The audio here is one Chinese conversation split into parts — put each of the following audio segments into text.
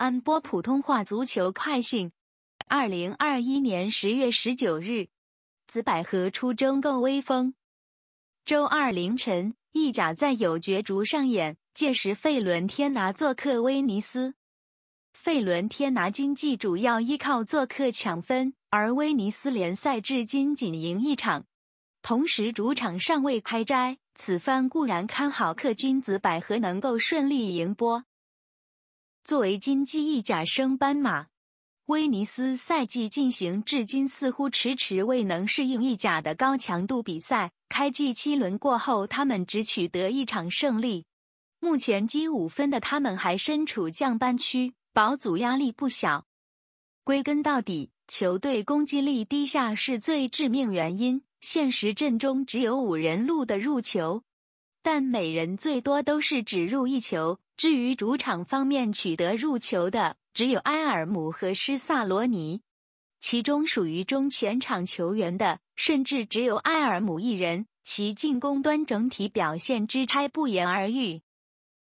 安播普通话足球快讯，二零二一年十月十九日，紫百合出征够威风。周二凌晨，意甲再有角逐上演，届时费伦天拿做客威尼斯。费伦天拿经济主要依靠做客抢分，而威尼斯联赛至今仅赢一场，同时主场尚未开斋。此番固然看好客军紫百合能够顺利赢波。作为金鸡意甲升班马，威尼斯赛季进行至今似乎迟迟未能适应意甲的高强度比赛。开季七轮过后，他们只取得一场胜利，目前积五分的他们还身处降班区，保组压力不小。归根到底，球队攻击力低下是最致命原因。现实阵中只有五人录得入球，但每人最多都是只入一球。至于主场方面取得入球的，只有埃尔姆和施萨罗尼，其中属于中前场球员的，甚至只有埃尔姆一人，其进攻端整体表现之差不言而喻。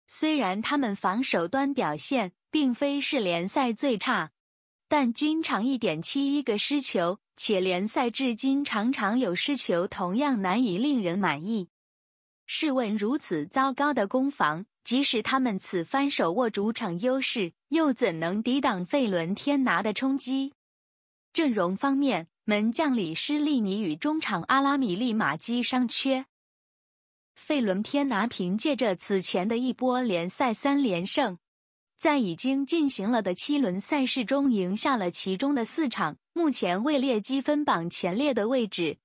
虽然他们防守端表现并非是联赛最差，但均场一点七一个失球，且联赛至今常常有失球，同样难以令人满意。试问，如此糟糕的攻防，即使他们此番手握主场优势，又怎能抵挡费伦天拿的冲击？阵容方面，门将里施利尼与中场阿拉米利马基伤缺。费伦天拿凭借着此前的一波联赛三连胜，在已经进行了的七轮赛事中赢下了其中的四场，目前位列积分榜前列的位置。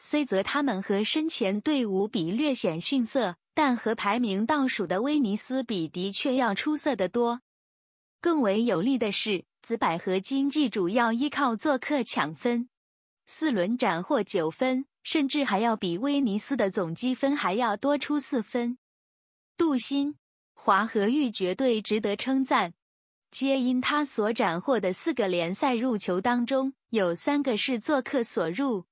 虽则他们和身前队伍比略显逊色，但和排名倒数的威尼斯比的确要出色的多。更为有利的是，紫百合经济主要依靠做客抢分，四轮斩获九分，甚至还要比威尼斯的总积分还要多出四分。杜鑫、华和玉绝对值得称赞，皆因他所斩获的四个联赛入球当中，有三个是做客所入。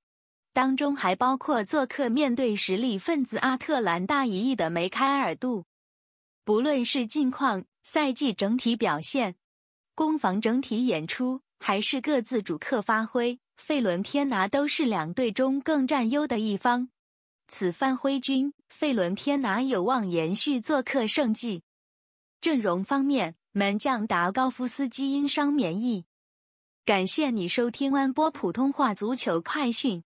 当中还包括做客面对实力分子阿特兰大一役的梅开二度。不论是近况、赛季整体表现、攻防整体演出，还是各自主客发挥，费伦天拿都是两队中更占优的一方。此番挥军费伦天拿有望延续做客胜绩。阵容方面，门将达高夫斯基因伤免疫。感谢你收听安波普通话足球快讯。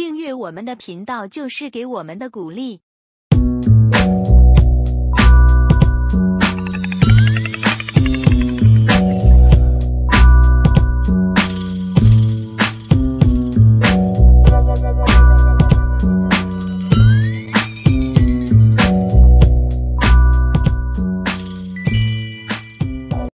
订阅我们的频道就是给我们的鼓励。